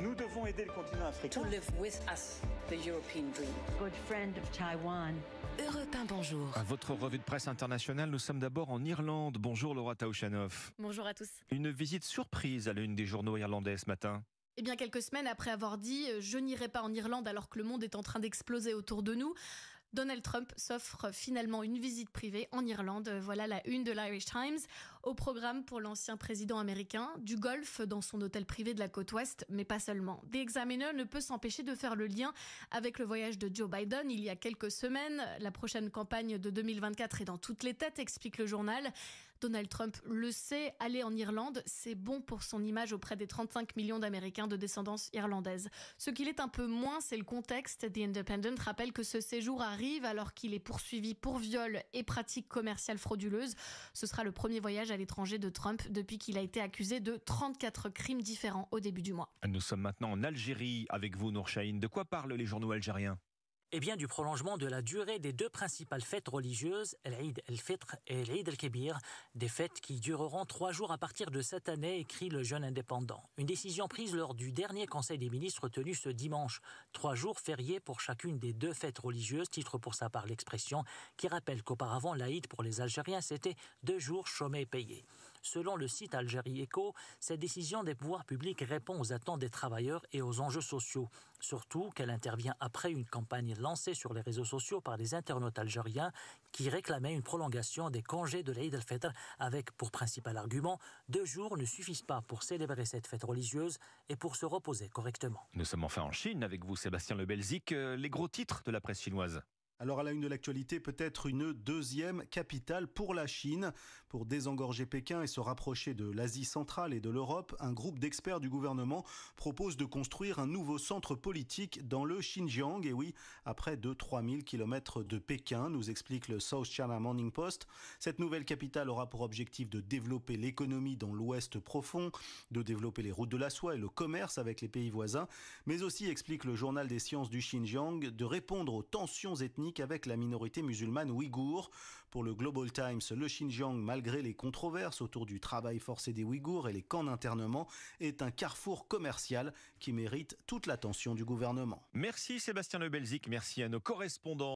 Nous devons aider le continent africain. To live with us, the European dream. Good friend of Taiwan. heureux 1, bonjour. À votre revue de presse internationale, nous sommes d'abord en Irlande. Bonjour Laura Taouchanoff. Bonjour à tous. Une visite surprise à l'une des journaux irlandais ce matin. Eh bien, quelques semaines après avoir dit euh, Je n'irai pas en Irlande alors que le monde est en train d'exploser autour de nous, Donald Trump s'offre finalement une visite privée en Irlande. Voilà la une de l'Irish Times. Au programme pour l'ancien président américain, du golf dans son hôtel privé de la côte ouest, mais pas seulement. The Examiner ne peut s'empêcher de faire le lien avec le voyage de Joe Biden il y a quelques semaines. La prochaine campagne de 2024 est dans toutes les têtes, explique le journal. Donald Trump le sait, aller en Irlande, c'est bon pour son image auprès des 35 millions d'Américains de descendance irlandaise. Ce qu'il est un peu moins, c'est le contexte. The Independent rappelle que ce séjour arrive alors qu'il est poursuivi pour viol et pratiques commerciales frauduleuses. Ce sera le premier voyage à l'étranger de Trump depuis qu'il a été accusé de 34 crimes différents au début du mois. Nous sommes maintenant en Algérie avec vous, Nourchaïn. De quoi parlent les journaux algériens et eh bien du prolongement de la durée des deux principales fêtes religieuses, l'Aïd el-Fitr et l'Aïd el-Kébir, des fêtes qui dureront trois jours à partir de cette année, écrit le jeune indépendant. Une décision prise lors du dernier Conseil des ministres tenu ce dimanche. Trois jours fériés pour chacune des deux fêtes religieuses, titre pour ça par l'expression, qui rappelle qu'auparavant l'Aïd pour les Algériens, c'était deux jours chômés payés. Selon le site Algérie Echo, cette décision des pouvoirs publics répond aux attentes des travailleurs et aux enjeux sociaux. Surtout qu'elle intervient après une campagne lancée sur les réseaux sociaux par des internautes algériens qui réclamaient une prolongation des congés de l'Aïd al-Fitr avec pour principal argument deux jours ne suffisent pas pour célébrer cette fête religieuse et pour se reposer correctement. Nous sommes enfin en Chine avec vous Sébastien Le Belzic, euh, les gros titres de la presse chinoise. Alors à la une de l'actualité, peut-être une deuxième capitale pour la Chine. Pour désengorger Pékin et se rapprocher de l'Asie centrale et de l'Europe, un groupe d'experts du gouvernement propose de construire un nouveau centre politique dans le Xinjiang. Et oui, à près de 3000 km de Pékin, nous explique le South China Morning Post. Cette nouvelle capitale aura pour objectif de développer l'économie dans l'ouest profond, de développer les routes de la soie et le commerce avec les pays voisins, mais aussi, explique le journal des sciences du Xinjiang, de répondre aux tensions ethniques avec la minorité musulmane ouïghour. Pour le Global Times, le Xinjiang, malgré les controverses autour du travail forcé des Ouïghours et les camps d'internement, est un carrefour commercial qui mérite toute l'attention du gouvernement. Merci Sébastien Belzic, merci à nos correspondants.